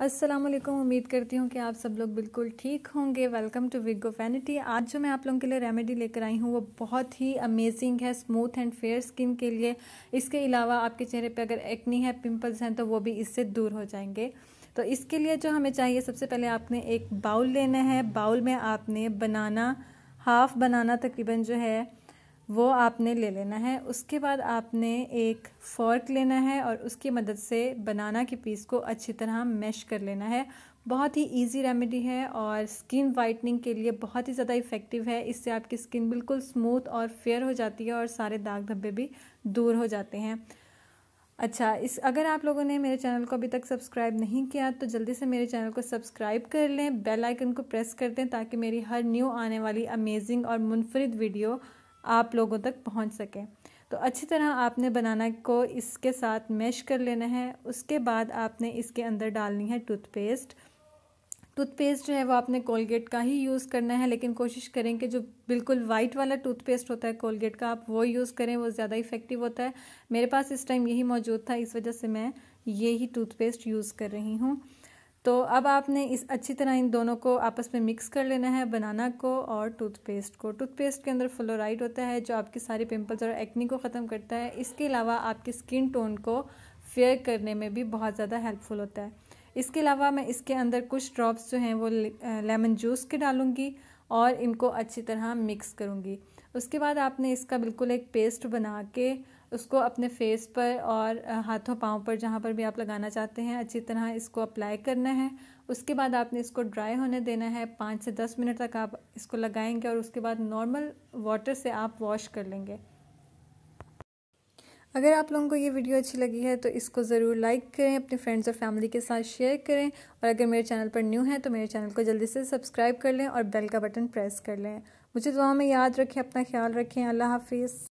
अस्सलाम वालेकुम उम्मीद करती हूँ कि आप सब लोग बिल्कुल ठीक होंगे वेलकम टू विगो वैनिटी आज जो मैं आप लोगों के लिए रेमेडी लेकर आई हूँ वो बहुत ही अमेजिंग है स्मूथ एंड फेयर स्किन के लिए इसके अलावा आपके चेहरे पे अगर एक्नी है पिंपल्स हैं तो वो भी इससे दूर हो जाएंगे तो इसके लिए जो हमें चाहिए सबसे पहले आपने एक बाउल लेना है बाउल में आपने बनाना हाफ बनाना तकरीबन जो है वो आपने ले लेना है उसके बाद आपने एक फ़ॉर्क लेना है और उसकी मदद से बनाना के पीस को अच्छी तरह मैश कर लेना है बहुत ही इजी रेमेडी है और स्किन वाइटनिंग के लिए बहुत ही ज़्यादा इफ़ेक्टिव है इससे आपकी स्किन बिल्कुल स्मूथ और फेयर हो जाती है और सारे दाग धब्बे भी दूर हो जाते हैं अच्छा इस अगर आप लोगों ने मेरे चैनल को अभी तक सब्सक्राइब नहीं किया तो जल्दी से मेरे चैनल को सब्सक्राइब कर लें बेल आइकन को प्रेस कर दें ताकि मेरी हर न्यू आने वाली अमेजिंग और मुनफरद वीडियो आप लोगों तक पहुंच सके तो अच्छी तरह आपने बनाना को इसके साथ मैश कर लेना है उसके बाद आपने इसके अंदर डालनी है टूथपेस्ट टूथपेस्ट जो है वो आपने कोलगेट का ही यूज़ करना है लेकिन कोशिश करें कि जो बिल्कुल वाइट वाला टूथपेस्ट होता है कोलगेट का आप वो यूज़ करें वो ज़्यादा इफ़ेक्टिव होता है मेरे पास इस टाइम यही मौजूद था इस वजह से मैं यही टूथपेस्ट यूज़ कर रही हूँ तो अब आपने इस अच्छी तरह इन दोनों को आपस में मिक्स कर लेना है बनाना को और टूथपेस्ट को टूथपेस्ट के अंदर फ्लोराइड होता है जो आपके सारे पिंपल्स और एक्नी को ख़त्म करता है इसके अलावा आपके स्किन टोन को फेयर करने में भी बहुत ज़्यादा हेल्पफुल होता है इसके अलावा मैं इसके अंदर कुछ ड्रॉप्स जो हैं वो लेमन जूस के डालूँगी और इनको अच्छी तरह मिक्स करूँगी उसके बाद आपने इसका बिल्कुल एक पेस्ट बना के उसको अपने फेस पर और हाथों पाँव पर जहाँ पर भी आप लगाना चाहते हैं अच्छी तरह इसको अप्लाई करना है उसके बाद आपने इसको ड्राई होने देना है पाँच से दस मिनट तक आप इसको लगाएंगे और उसके बाद नॉर्मल वाटर से आप वॉश कर लेंगे अगर आप लोगों को ये वीडियो अच्छी लगी है तो इसको ज़रूर लाइक करें अपने फ्रेंड्स और फैमिली के साथ शेयर करें और अगर मेरे चैनल पर न्यू है तो मेरे चैनल को जल्दी से सब्सक्राइब कर लें और बेल का बटन प्रेस कर लें मुझे दुआ में याद रखें अपना ख्याल रखें अल्लाह हाफिज़